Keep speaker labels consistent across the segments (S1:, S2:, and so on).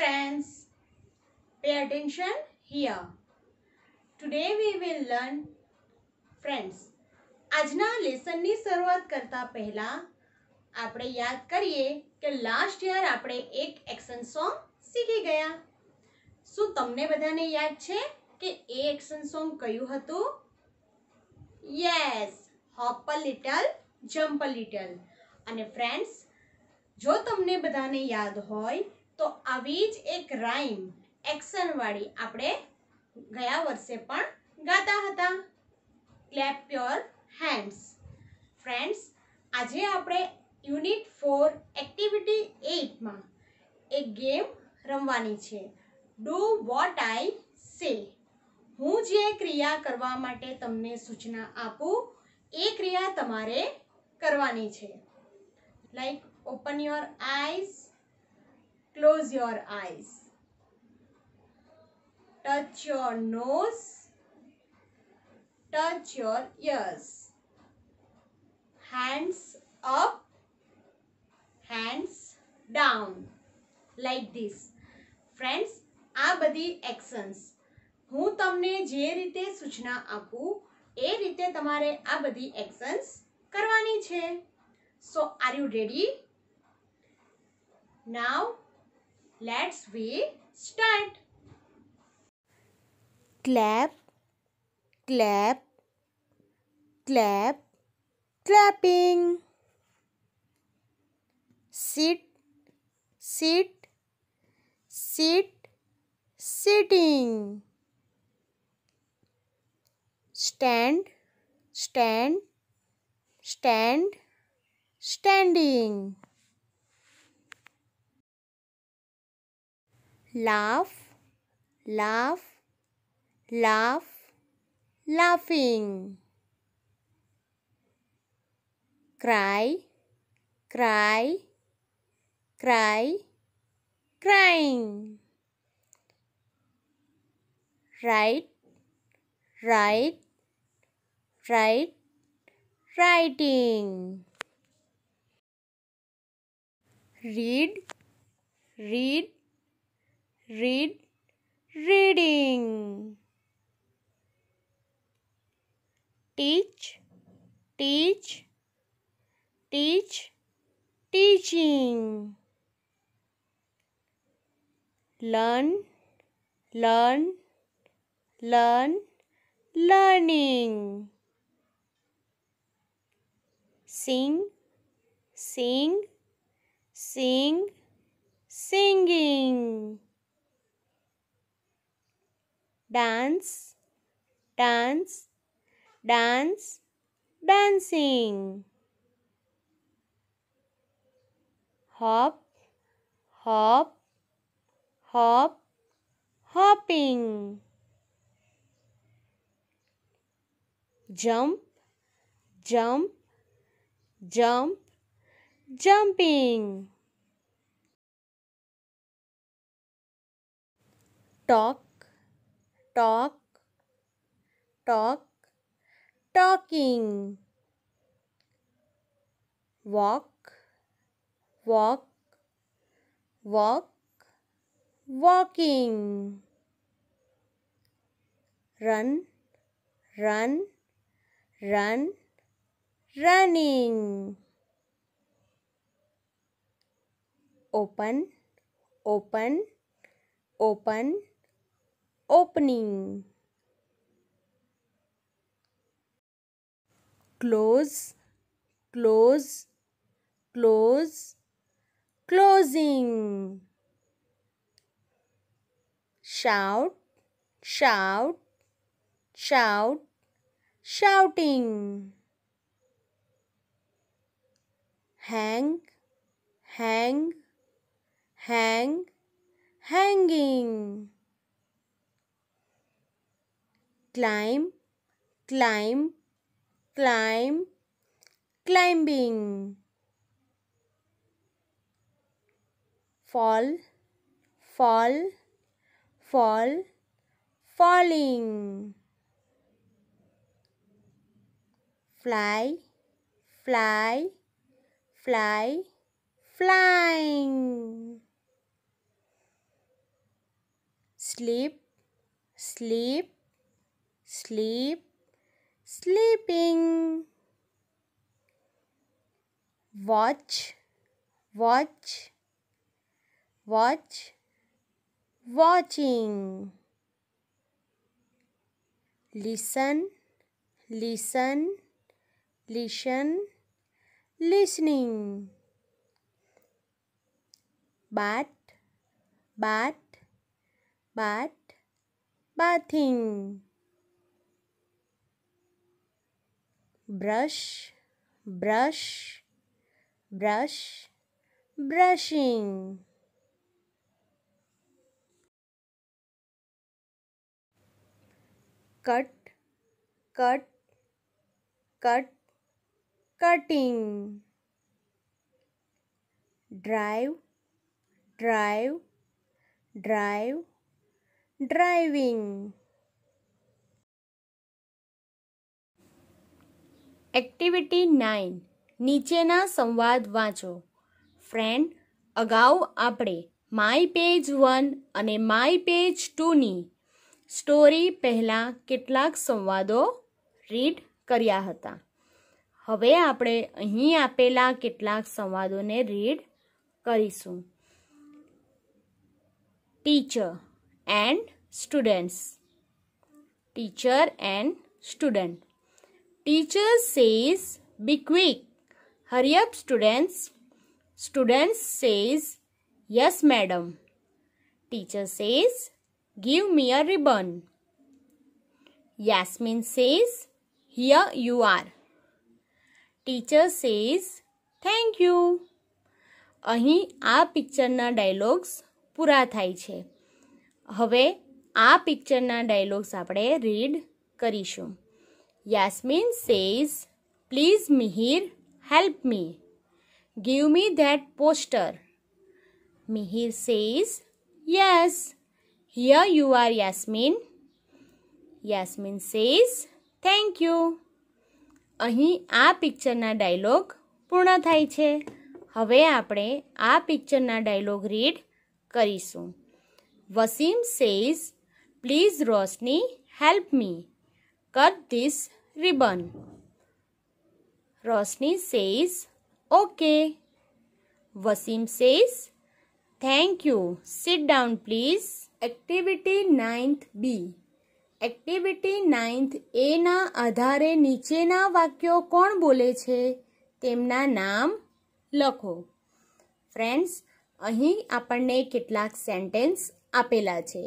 S1: friends, pay attention here. Today we will learn friends. આજના લેસનની શરૂઆત કરતા પહેલા આપણે યાદ કરીએ કે લાસ્ટ યર આપણે એક એક્શન સોંગ શીખી ગયા શું તમને બધાને યાદ છે કે એ એક્શન સોંગ કયું હતું yes hop a little jump a little અને ફ્રેન્ડ્સ જો તમને બધાને યાદ હોય તો આવી જ એક રાઈમ એક્શનવાળી આપણે ગયા વર્ષે પણ ગાતા હતા ક્લેપ યોર હેન્ડ્સ ફ્રેન્ડ્સ આજે આપણે યુનિટ ફોર એક્ટિવિટી એઇટમાં એક ગેમ રમવાની છે ડુ વોટ આઈ સે હું જે ક્રિયા કરવા માટે તમને સૂચના આપું એ ક્રિયા તમારે કરવાની છે like open your eyes Close your eyes. Touch your nose. Touch your ears. Hands up. Hands down. Like this. Friends આ બધી એક્શન્સ હું તમને જે રીતે સૂચના આપું એ રીતે તમારે આ બધી એક્શન્સ કરવાની છે so are you ready now Let's we start. Clap, clap, clap, clapping. Sit, sit, sit, sitting. Stand, stand, stand, standing. laugh, laugh, laugh, laughing. Cry, cry, cry, crying. Write, write, write, writing. Read, read, read reading teach teach teach teaching learn learn learn learning sing sing sing singing dance, dance, dance, dancing. Hop, hop, hop, hopping. Jump, jump, jump, jumping. Talk, talk talk talking walk walk walk walking run run run running open open open opening close close close closing shout shout shout shouting hang hang hang hanging climb, climb, climb, climbing. Fall, fall, fall, falling. Fly, fly, fly, flying. Sleep, sleep, sleep, sleeping. Watch, watch, watch, watching. Listen, listen, listen, listening. Bat, bat, bat, bathing. brush, brush, brush, brushing. Cut, cut, cut, cutting. Drive, drive, drive, driving. Activity nine નીચેના સંવાદ વાંચો friend અગાઉ આપણે my page one અને my page ટુની story પહેલાં કેટલાક સંવાદો રીડ કર્યા હતા હવે આપણે અહીં આપેલા કેટલાક સંવાદોને રીડ કરીશું teacher and students teacher and student Teacher says, be quick. Hurry up students. Student says, yes madam. Teacher says, give me a ribbon. Yasmin says, here you are. Teacher says, thank you અહીં આ પિક્ચરના dialogues પૂરા થાય છે હવે આ પિક્ચરના dialogues આપણે રીડ કરીશું Yasmin says, Please, Mihir, help me. Give me that poster. Mihir says, Yes, here you are, Yasmin. Yasmin says thank you અહીં આ પિક્ચરના ડાયલોગ પૂર્ણ થાય છે હવે આપણે આ પિક્ચરના ડાયલોગ રીડ કરીશું Wasim says please Roshni help me cut this ribbon. Roshni says, okay. Vasim says, thank you. Sit down please. Activity ninth B activity ninth એના આધારે નીચેના વાક્યો કોણ બોલે છે તેમના નામ લખો ફ્રેન્ડ્સ અહીં આપણને કેટલાક સેન્ટેન્સ આપેલા છે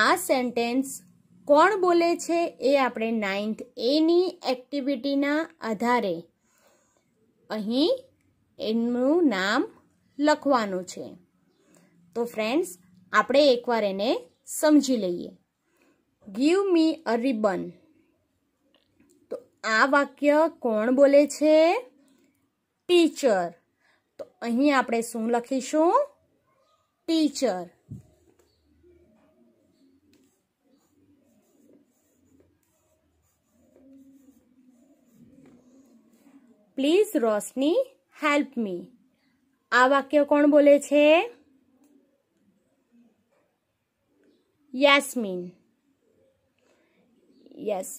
S1: આ સેન્ટેન્સ કોણ બોલે છે એ આપણે નાઇન્થ એની એક્ટિવિટીના આધારે અહીં એનું નામ લખવાનું છે તો ફ્રેન્ડ્સ આપણે એકવાર એને સમજી લઈએ ગીવ મી અ રિબન તો આ વાક્ય કોણ બોલે છે ટીચર તો અહીં આપણે શું લખીશું teacher please Roshni help me आ वाक्य कौन बोले छे यस्मीन यस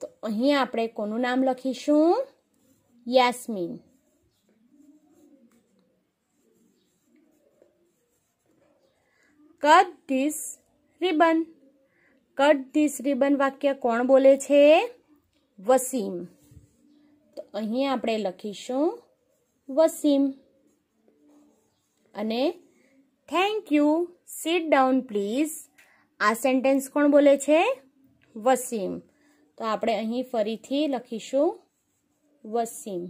S1: तो अही आप को नाम लखीशु Yasmin cut this ribbon cut this ribbon वाक्य कौन बोले छे वसीम તો અહીં આપણે લખીશું વસીમ અને thank you sit down please આ સેન્ટેન્સ કોણ બોલે છે વસીમ તો આપણે અહીં ફરીથી લખીશું વસીમ